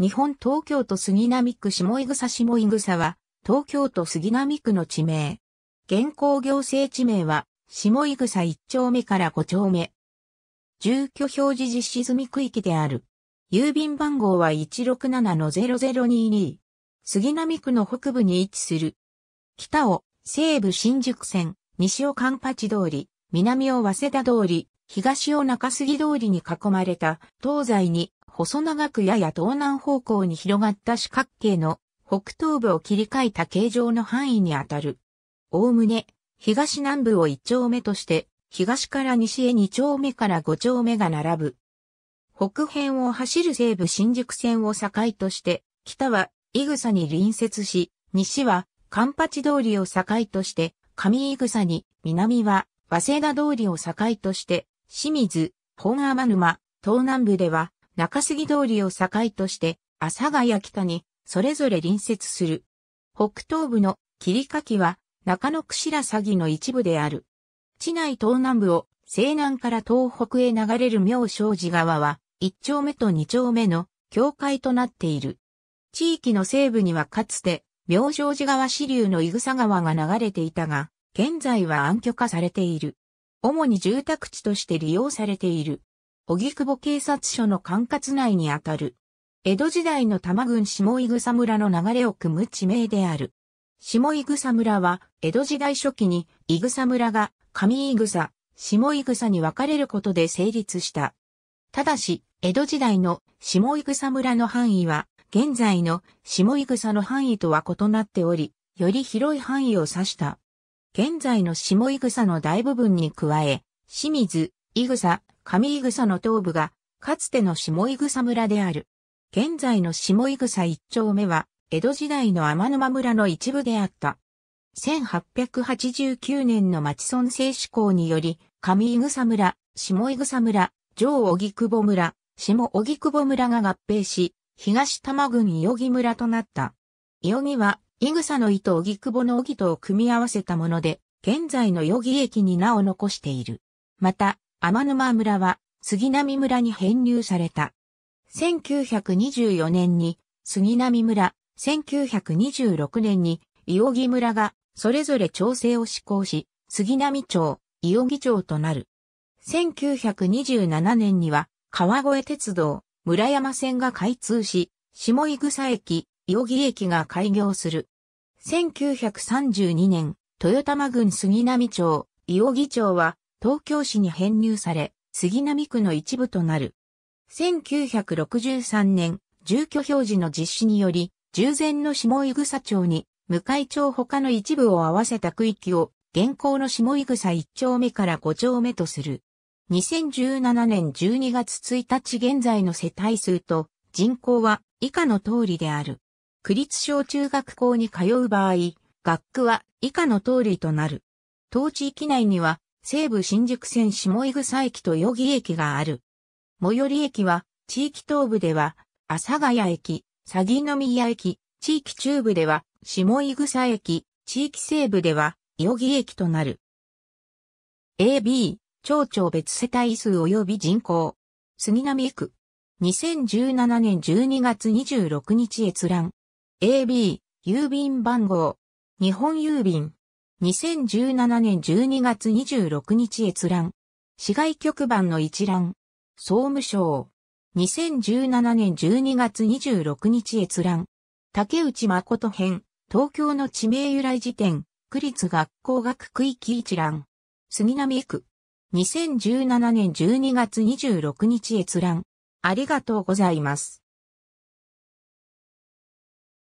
日本東京都杉並区下井草下井草は、東京都杉並区の地名。現行行政地名は、下井草1丁目から5丁目。住居表示実施済み区域である。郵便番号は167-0022。杉並区の北部に位置する。北を西部新宿線、西をカンパチ通り、南を早稲田通り、東を中杉通りに囲まれた東西に細長くやや東南方向に広がった四角形の北東部を切り替えた形状の範囲にあたる。おおむね東南部を一丁目として東から西へ二丁目から五丁目が並ぶ。北辺を走る西部新宿線を境として北は井草に隣接し西はカ八通りを境として上井草に南は早稲田通りを境として、清水、本天沼、東南部では中杉通りを境として、阿佐ヶ谷北にそれぞれ隣接する。北東部の霧きは中野詐欺の一部である。地内東南部を西南から東北へ流れる妙正寺川は一丁目と二丁目の境界となっている。地域の西部にはかつて妙正寺川支流のい草川が流れていたが、現在は暗渠化されている。主に住宅地として利用されている。荻窪警察署の管轄内にあたる。江戸時代の多摩郡下井草村の流れを組む地名である。下井草村は、江戸時代初期に、井草村が、上井草、下井草に分かれることで成立した。ただし、江戸時代の下井草村の範囲は、現在の下井草の範囲とは異なっており、より広い範囲を指した。現在の下井草の大部分に加え、清水、井草、上井草の東部が、かつての下井草村である。現在の下井草一丁目は、江戸時代の天沼村の一部であった。1889年の町村制施行により、上井草村、下井草村、上荻窪村、下荻窪村が合併し、東多摩郡伊予木村となった。伊予木はイグサの糸荻窪の荻とを組み合わせたもので、現在の余木駅に名を残している。また、天沼村は杉並村に編入された。1924年に杉並村、1926年に伊予木村がそれぞれ調整を施行し、杉並町、伊予木町となる。1927年には川越鉄道、村山線が開通し、下井草駅、伊予木駅が開業する。1932年、豊玉郡杉並町、伊尾木町は、東京市に編入され、杉並区の一部となる。1963年、住居表示の実施により、従前の下井草町に、向井町他の一部を合わせた区域を、現行の下井草1丁目から5丁目とする。2017年12月1日現在の世帯数と人口は以下の通りである。区立小中学校に通う場合、学区は以下の通りとなる。当地域内には、西武新宿線下井草駅と代々木駅がある。最寄り駅は、地域東部では、阿佐ヶ谷駅、鷺の宮駅、地域中部では、下井草駅、地域西部では、代々木駅となる。AB、町長別世帯数及び人口。杉並区。2017年12月26日閲覧。AB、郵便番号。日本郵便。2017年12月26日閲覧。市外局番の一覧。総務省。2017年12月26日閲覧。竹内誠編。東京の地名由来辞典。区立学校学区域一覧。杉並区。2017年12月26日閲覧。ありがとうございます。